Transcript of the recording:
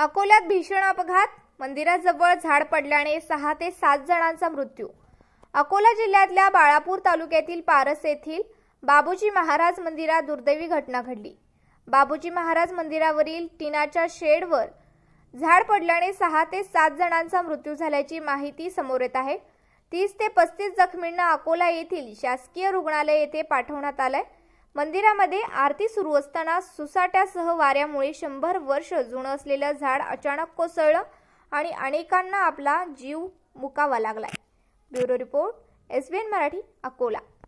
अकोल्यात भीषण अपघात मंदिराजवळ झाड पडल्याने सहा ते सात जणांचा मृत्यू अकोला जिल्ह्यातल्या बाळापूर तालुक्यातील पारस येथील बाबूजी महाराज मंदिरात दुर्दैवी घटना घडली बाबूजी महाराज मंदिरावरील टिनाच्या शेडवर झाड पडल्याने सहा ते सात जणांचा मृत्यू झाल्याची माहिती समोर येत आहे तीस ते पस्तीस जखमींना अकोला येथील शासकीय रुग्णालय येथे पाठवण्यात आलंय मंदिरामध्ये आरती सुरू असताना सुसाट्यासह वाऱ्यामुळे शंभर वर्ष जुनं असलेलं झाड अचानक कोसळलं आणि अनेकांना आपला जीव मुकावा लागलाय bureau report SBN Marathi Akola